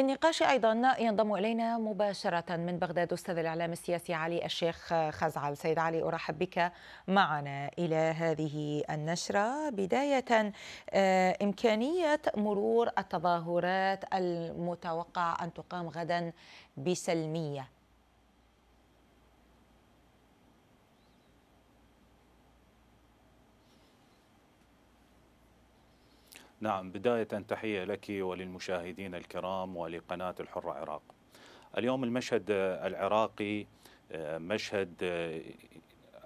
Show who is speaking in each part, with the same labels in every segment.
Speaker 1: للنقاش ايضا ينضم الينا مباشره من بغداد استاذ الاعلام السياسي علي الشيخ خزعل سيد علي ارحب بك معنا الى هذه النشره بدايه آه، امكانيه مرور التظاهرات المتوقع ان تقام غدا بسلميه
Speaker 2: نعم بداية تحية لك وللمشاهدين الكرام ولقناة الحرة عراق اليوم المشهد العراقي مشهد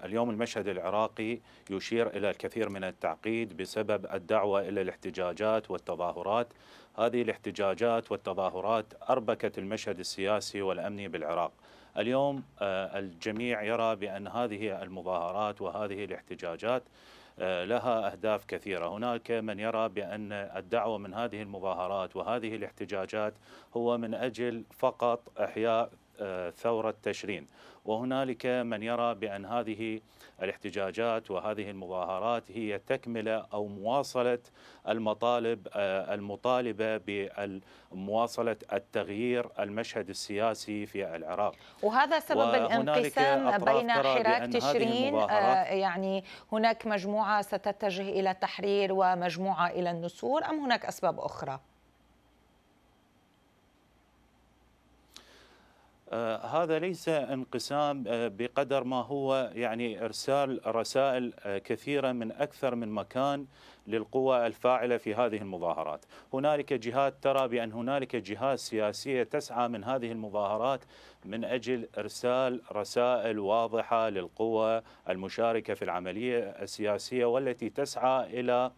Speaker 2: اليوم المشهد العراقي يشير إلى الكثير من التعقيد بسبب الدعوة إلى الاحتجاجات والتظاهرات هذه الاحتجاجات والتظاهرات أربكت المشهد السياسي والأمني بالعراق اليوم آه، الجميع يرى بأن هذه المظاهرات وهذه الاحتجاجات آه، لها أهداف كثيرة هناك من يرى بأن الدعوة من هذه المظاهرات وهذه الاحتجاجات هو من أجل فقط إحياء آه، ثورة تشرين وهنالك من يرى بأن هذه الاحتجاجات وهذه المظاهرات هي تكملة أو مواصلة المطالب آه، المطالبة بمواصلة التغيير المشهد السياسي في العراق
Speaker 1: وهذا سبب الانقسام بين حراك تشرين آه، يعني هناك مجموعة ستتجه إلى التحرير ومجموعة إلى النسور أم هناك أسباب أخرى؟
Speaker 2: آه، هذا ليس انقسام آه، بقدر ما هو يعني ارسال رسائل آه، كثيره من اكثر من مكان للقوى الفاعله في هذه المظاهرات، هنالك جهات ترى بان هنالك جهات سياسيه تسعى من هذه المظاهرات من اجل ارسال رسائل واضحه للقوى المشاركه في العمليه السياسيه والتي تسعى الى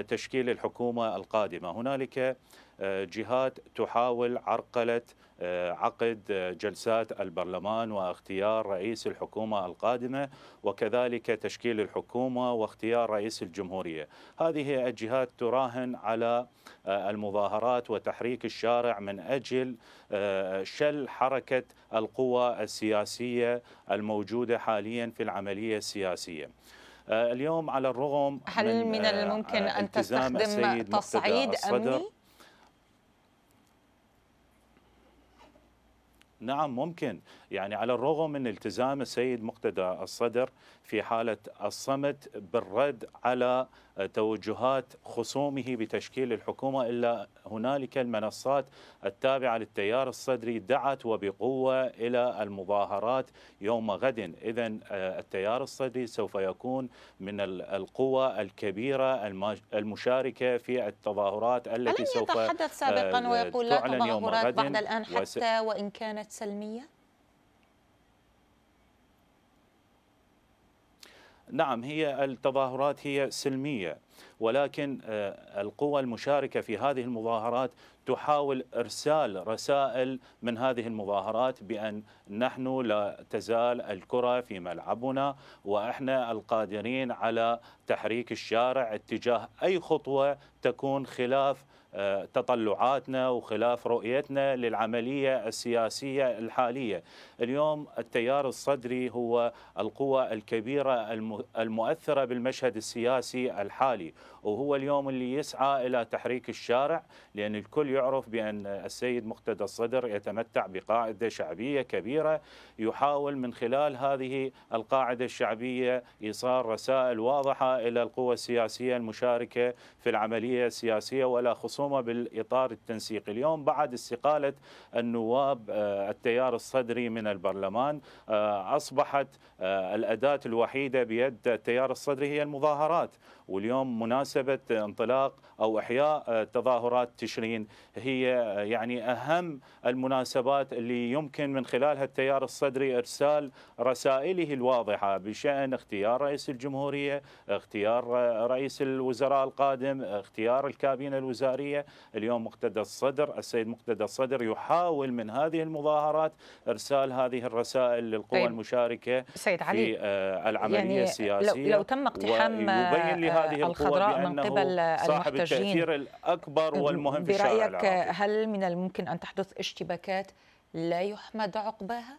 Speaker 2: تشكيل الحكومة القادمة هنالك آه، جهات تحاول عرقلة آه، عقد آه، جلسات البرلمان واختيار رئيس الحكومة القادمة وكذلك تشكيل الحكومة واختيار رئيس الجمهورية هذه الجهات تراهن على المظاهرات وتحريك الشارع من أجل شل حركة القوى السياسية الموجودة حاليا في العملية السياسية آه، اليوم على الرغم هل من, من آه،
Speaker 1: الممكن أن تستخدم تصعيد أمني؟
Speaker 2: نعم ممكن يعني على الرغم من التزام السيد مقتدى الصدر في حالة الصمت بالرد على توجهات خصومه بتشكيل الحكومة إلا هنالك المنصات التابعة للتيار الصدري دعت وبقوة إلى المظاهرات يوم غد إذا آه، التيار الصدري سوف يكون من القوى الكبيرة المشاركة في التظاهرات التي سوف يتحدث سابقا آه، ويقول لا تظاهرات بعد الآن حتى
Speaker 1: وإن كانت سلمية؟
Speaker 2: نعم هي التظاهرات هي سلمية ولكن آه، القوى المشاركة في هذه المظاهرات تحاول إرسال رسائل من هذه المظاهرات بأن نحن لا تزال الكرة في ملعبنا وإحنا القادرين على تحريك الشارع اتجاه أي خطوة تكون خلاف آه، تطلعاتنا وخلاف رؤيتنا للعملية السياسية الحالية اليوم التيار الصدري هو القوى الكبيرة المؤثرة بالمشهد السياسي الحالي وهو اليوم اللي يسعى إلى تحريك الشارع لأن الكل يعرف بأن السيد مقتدى الصدر يتمتع بقاعدة شعبية كبيرة يحاول من خلال هذه القاعدة الشعبية إيصال رسائل واضحة إلى القوى السياسية المشاركة في العملية السياسية ولا خصومة بالإطار التنسيقي اليوم بعد استقالة النواب آه، التيار الصدري من البرلمان آه، أصبحت آه، الأداة الوحيدة بيد التيار الصدري هي المظاهرات واليوم مناسبة انطلاق أو إحياء آه، تظاهرات تشرين هي آه، يعني أهم المناسبات اللي يمكن من خلالها التيار الصدري إرسال رسائله الواضحة بشأن اختيار رئيس الجمهورية اختيار آه، رئيس الوزراء القادم اختيار الكابينة الوزارية اليوم مقتدى الصدر السيد مقتدى الصدر يحاول من هذه المظاهرات إرسال هذه الرسائل للقوى طيب. المشاركة سيد علي. في العملية يعني السياسية لو تم اقتحام ويبين لهذه القوى الخضراء من قبل المحتجين صاحب التأثير الأكبر طيب، والمهم في الشارع برأيك
Speaker 1: هل من الممكن أن تحدث اشتباكات لا يحمد عقباها؟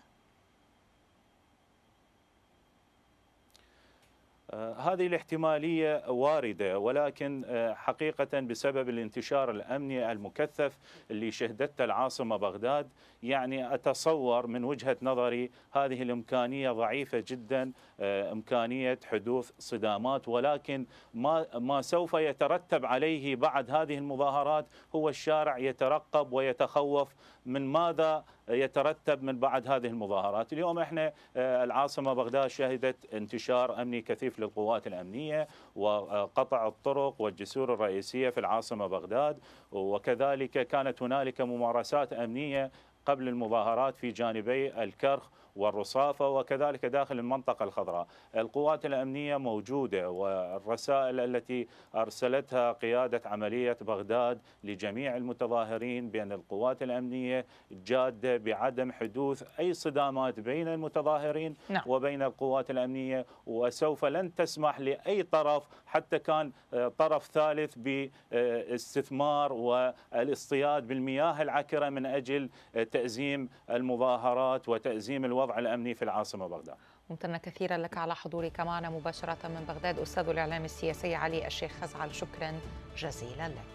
Speaker 2: آه، هذه الاحتمالية واردة ولكن آه، حقيقة بسبب الانتشار الأمني المكثف اللي شهدته العاصمة بغداد يعني أتصور من وجهة نظري هذه الإمكانية ضعيفة جدا آه، إمكانية حدوث صدامات ولكن ما, ما سوف يترتب عليه بعد هذه المظاهرات هو الشارع يترقب ويتخوف من ماذا يترتب من بعد هذه المظاهرات اليوم احنا آه، العاصمة بغداد شهدت انتشار أمني كثيف للقوات القوات الأمنية وقطع الطرق والجسور الرئيسية في العاصمة بغداد وكذلك كانت هنالك ممارسات أمنية قبل المظاهرات في جانبي الكرخ والرصافة وكذلك داخل المنطقة الخضراء القوات الأمنية موجودة والرسائل التي أرسلتها قيادة عملية بغداد لجميع المتظاهرين بأن القوات الأمنية جادة بعدم حدوث أي صدامات بين المتظاهرين نعم. وبين القوات الأمنية وسوف لن تسمح لأي طرف حتى كان آه، طرف ثالث باستثمار والاصطياد بالمياه العكرة من أجل تأزيم المظاهرات وتأزيم الوضع الأمني في العاصمة بغداد
Speaker 1: ممتنة كثيرا لك على حضورك معنا مباشرة من بغداد أستاذ الإعلام السياسي علي الشيخ خزعل شكرا جزيلا لك